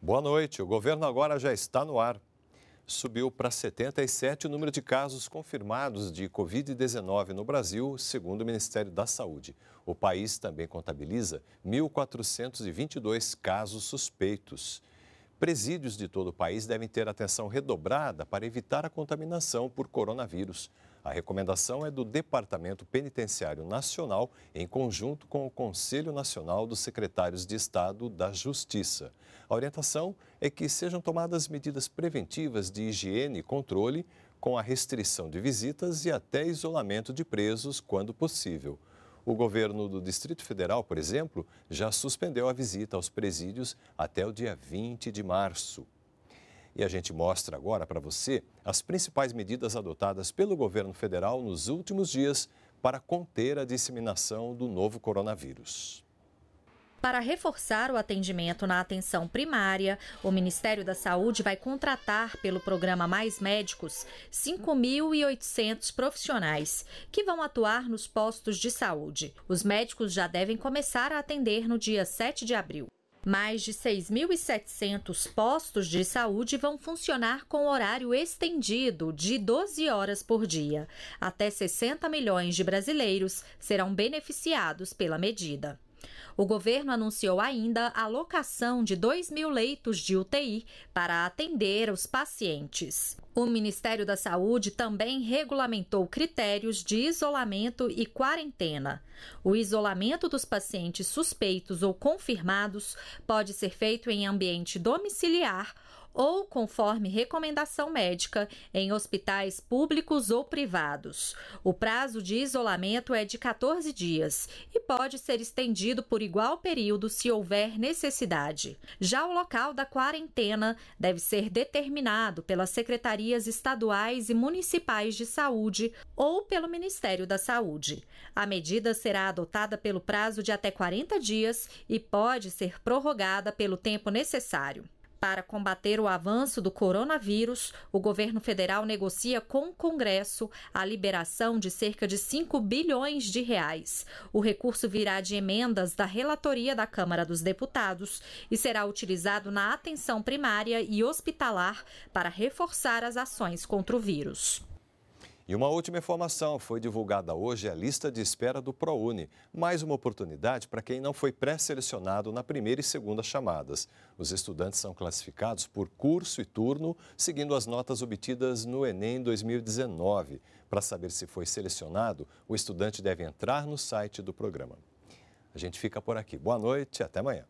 Boa noite. O governo agora já está no ar. Subiu para 77 o número de casos confirmados de Covid-19 no Brasil, segundo o Ministério da Saúde. O país também contabiliza 1.422 casos suspeitos. Presídios de todo o país devem ter atenção redobrada para evitar a contaminação por coronavírus. A recomendação é do Departamento Penitenciário Nacional, em conjunto com o Conselho Nacional dos Secretários de Estado da Justiça. A orientação é que sejam tomadas medidas preventivas de higiene e controle, com a restrição de visitas e até isolamento de presos quando possível. O governo do Distrito Federal, por exemplo, já suspendeu a visita aos presídios até o dia 20 de março. E a gente mostra agora para você as principais medidas adotadas pelo governo federal nos últimos dias para conter a disseminação do novo coronavírus. Para reforçar o atendimento na atenção primária, o Ministério da Saúde vai contratar, pelo programa Mais Médicos, 5.800 profissionais que vão atuar nos postos de saúde. Os médicos já devem começar a atender no dia 7 de abril. Mais de 6.700 postos de saúde vão funcionar com horário estendido de 12 horas por dia. Até 60 milhões de brasileiros serão beneficiados pela medida. O governo anunciou ainda a locação de 2 mil leitos de UTI para atender os pacientes. O Ministério da Saúde também regulamentou critérios de isolamento e quarentena. O isolamento dos pacientes suspeitos ou confirmados pode ser feito em ambiente domiciliar ou conforme recomendação médica em hospitais públicos ou privados. O prazo de isolamento é de 14 dias e pode ser estendido por igual período se houver necessidade. Já o local da quarentena deve ser determinado pelas secretarias estaduais e municipais de saúde ou pelo Ministério da Saúde. A medida será adotada pelo prazo de até 40 dias e pode ser prorrogada pelo tempo necessário. Para combater o avanço do coronavírus, o governo federal negocia com o Congresso a liberação de cerca de 5 bilhões de reais. O recurso virá de emendas da relatoria da Câmara dos Deputados e será utilizado na atenção primária e hospitalar para reforçar as ações contra o vírus. E uma última informação: foi divulgada hoje a lista de espera do ProUni. Mais uma oportunidade para quem não foi pré-selecionado na primeira e segunda chamadas. Os estudantes são classificados por curso e turno, seguindo as notas obtidas no Enem 2019. Para saber se foi selecionado, o estudante deve entrar no site do programa. A gente fica por aqui. Boa noite, até amanhã.